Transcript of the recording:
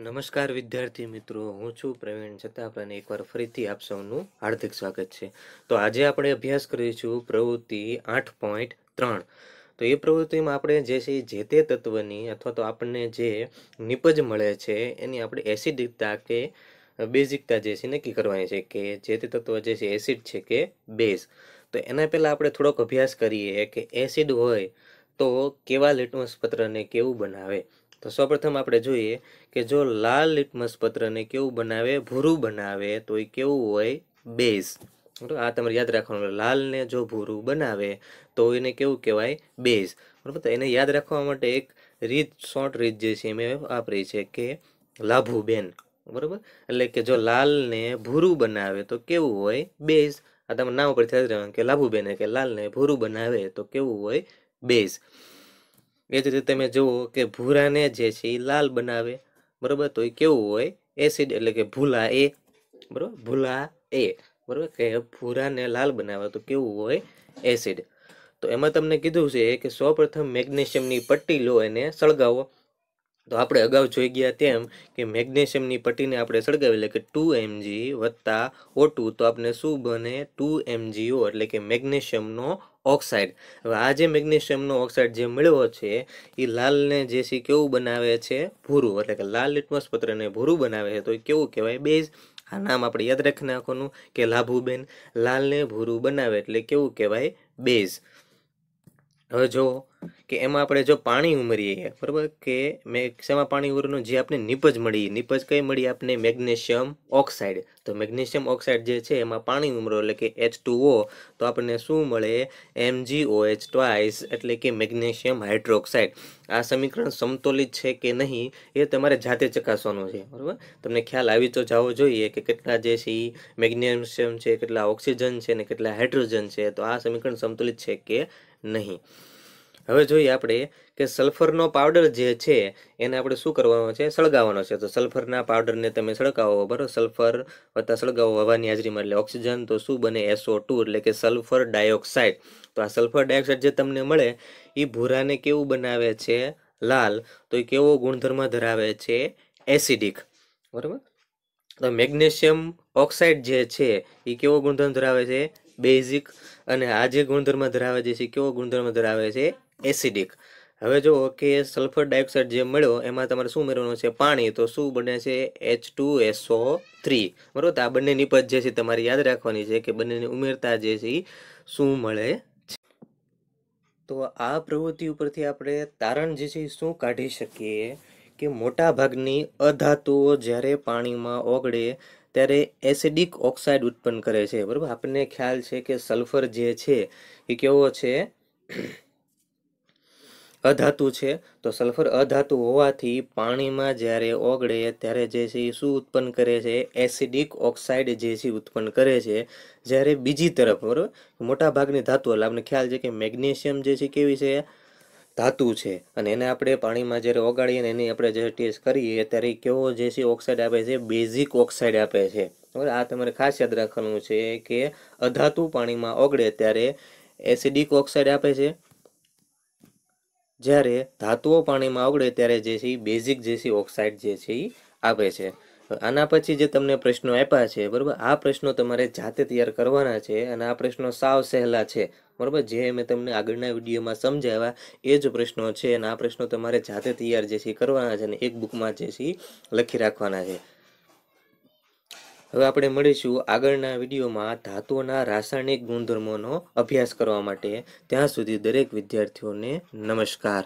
નમસ્કાર વિદ્યાર્થી મિત્રો હું છું પ્રવીણ છતાં એકવાર ફરીથી આપ સૌનું હાર્દિક સ્વાગત છે તો આજે આપણે અભ્યાસ કરીશું પ્રવૃત્તિ આઠ પોઈન્ટ ત્રણ તો એ પ્રવૃત્તિમાં આપણે જે છે જે તે તત્વની અથવા તો આપણને જે નિપજ મળે છે એની આપણે એસિડિકતા કે બેઝિકતા જે છે નક્કી કરવાની છે કે જે તે તત્વ જે છે એસિડ છે કે બેઝ તો એના પહેલાં આપણે થોડોક અભ્યાસ કરીએ કે એસિડ હોય તો કેવા લિટમસ પત્રને કેવું બનાવે તો સૌપ્રથમ આપણે જોઈએ કે જો લાલ લિટમસ પત્રને કેવું બનાવે ભૂરું બનાવે તો એ કેવું હોય બેઝ બરાબર આ તમારે યાદ રાખવાનું લાલને જો ભૂરું બનાવે તો એને કેવું કહેવાય બેઝ બરાબર એને યાદ રાખવા માટે એક રીત શોર્ટ રીત જે છે મેં વાપરી છે કે લાભુ બેન બરાબર એટલે કે જો લાલને ભૂરું બનાવે તો કેવું હોય બેઝ આ તમે નામ ઉપરથી યાદ રાખવાનું કે લાભુ લાભુબેને કે લાલને ભૂરું બનાવે તો કેવું હોય બેઝ એ જ રીતે તમે જુઓ કે ભૂરાને જે છે એ લાલ બનાવે બરાબર તો એ કેવું હોય એસિડ એટલે કે ભૂલા એ બરાબર ભૂલા એ બરાબર કે ભૂરાને લાલ બનાવે તો કેવું હોય એસિડ તો એમાં તમને કીધું છે કે સૌપ્રથમ મેગ્નેશિયમની પટ્ટી લો એને સળગાવો તો આપણે અગાઉ જોઈ ગયા તેમ કે મેગ્નેશિયમની પટ્ટીને આપણે સળગાવી એટલે કે ટુ એમજી વત્તા ઓ ટુ તો આપણે શું બને ટુ એમજીઓ એટલે કે મેગ્નેશિયમનો ઓક્સાઇડ હવે આ જે મેગ્નેશિયમનો ઓક્સાઇડ જે મેળવ્યો છે એ લાલને જે કેવું બનાવે છે ભૂરું એટલે કે લાલ લિટમસ ભૂરું બનાવે છે તો એ કેવું કહેવાય બેઝ આ નામ આપણે યાદ રાખી નાખવાનું કે લાભુબેન લાલને ભૂરું બનાવે એટલે કેવું કહેવાય બેઝ હવે જો કે એમાં આપણે જો પાણી ઉમેરીએ બરાબર કે મેં પાણી ઉમેરનું જે આપણે નીપજ મળી નીપજ કઈ મળી આપણે મેગ્નેશિયમ ઓક્સાઇડ તો મેગ્નેશિયમ ઓક્સાઇડ જે છે એમાં પાણી ઉમેરો એટલે કે એચ તો આપણને શું મળે એમ ટ્વાઇસ એટલે કે મેગ્નેશિયમ હાઇડ્રોક્સાઇડ આ સમીકરણ સમતોલિત છે કે નહીં એ તમારે જાતે ચકાસવાનું છે બરાબર તમને ખ્યાલ આવી તો જવો જોઈએ કે કેટલા જે છે મેગ્નેશિયમ છે કેટલા ઓક્સિજન છે ને કેટલા હાઇડ્રોજન છે તો આ સમીકરણ સંતુલિત છે કે નહીં હવે જોઈએ આપણે કે સલ્ફરનો પાવડર જે છે એને આપણે શું કરવાનો છે સળગાવવાનો છે તો સલ્ફરના પાવડરને તમે સળગાવો બરાબર સલ્ફર વત્તા સળગાવો હવાની હાજરીમાં એટલે ઓક્સિજન તો શું બને એસઓ ટુ એટલે કે સલ્ફર ડાયોક્સાઇડ તો આ સલ્ફર ડાયોક્સાઇડ જે તમને મળે એ ભૂરાને કેવું બનાવે છે લાલ તો એ કેવો ગુણધર્મ ધરાવે છે એસિડિક બરાબર તો મેગ્નેશિયમ ઓક્સાઇડ જે છે એ કેવો ગુણધર્મ ધરાવે છે બેઝિક અને આ જે ગુણધર્મ ધરાવે છે એ કેવો ગુણધર્મ ધરાવે છે એસિડિક હવે જો કે સલ્ફર ડાયોક્સાઇડ જે મળ્યો એમાં તમારે શું મેળવવાનું છે પાણી તો શું બને છે એચ ટુ એસઓ થ્રી બરોબર આ બંને નિપજ જે છે તમારે યાદ રાખવાની છે કે બંનેને ઉમેરતા જે છે એ શું મળે છે તો આ પ્રવૃત્તિ ઉપરથી આપણે તારણ જે છે એ શું કાઢી શકીએ કે મોટાભાગની અધાતુઓ જ્યારે પાણીમાં ઓગળે ત્યારે એસિડિક ઓક્સાઇડ ઉત્પન્ન કરે છે બરાબર આપણને ખ્યાલ છે કે સલ્ફર જે છે એ કેવો છે અધાતુ છે તો સલ્ફર અધાતુ હોવાથી પાણીમાં જ્યારે ઓગળે ત્યારે જે છે એ શું ઉત્પન્ન કરે છે એસિડિક ઓક્સાઇડ જે છે ઉત્પન્ન કરે છે જ્યારે બીજી તરફ બરાબર મોટાભાગની ધાતુઓ એટલે આપણને ખ્યાલ છે કે મેગ્નેશિયમ જે છે કેવી છે ધાતુ છે અને એને આપણે પાણીમાં જ્યારે ઓગાળીએ ને એની આપણે જે ટેસ્ટ કરીએ ત્યારે કેવો જે છે ઓક્સાઇડ આપે છે બેઝિક ઓક્સાઇડ આપે છે બરાબર આ તમારે ખાસ યાદ રાખવાનું છે કે અધાતુ પાણીમાં ઓગળે ત્યારે એસિડિક ઓક્સાઇડ આપે છે જ્યારે ધાતુઓ પાણીમાં ઓગળે ત્યારે જે છે બેઝિક જે છે ઓક્સાઇડ જે છે એ આપે છે આના પછી જે તમને પ્રશ્નો આપ્યા છે બરાબર આ પ્રશ્નો તમારે જાતે તૈયાર કરવાના છે અને આ પ્રશ્નો સાવ સહેલા છે બરાબર જે મેં તમને આગળના વિડીયોમાં સમજાવ્યા એ જ પ્રશ્નો છે અને આ પ્રશ્નો તમારે જાતે તૈયાર જે છે કરવાના છે અને એક બુકમાં જે છે લખી રાખવાના છે હવે આપણે મળીશું આગળના વિડીયોમાં ધાતુઓના રાસાયણિક ગુણધર્મોનો અભ્યાસ કરવા માટે ત્યાં સુધી દરેક વિદ્યાર્થીઓને નમસ્કાર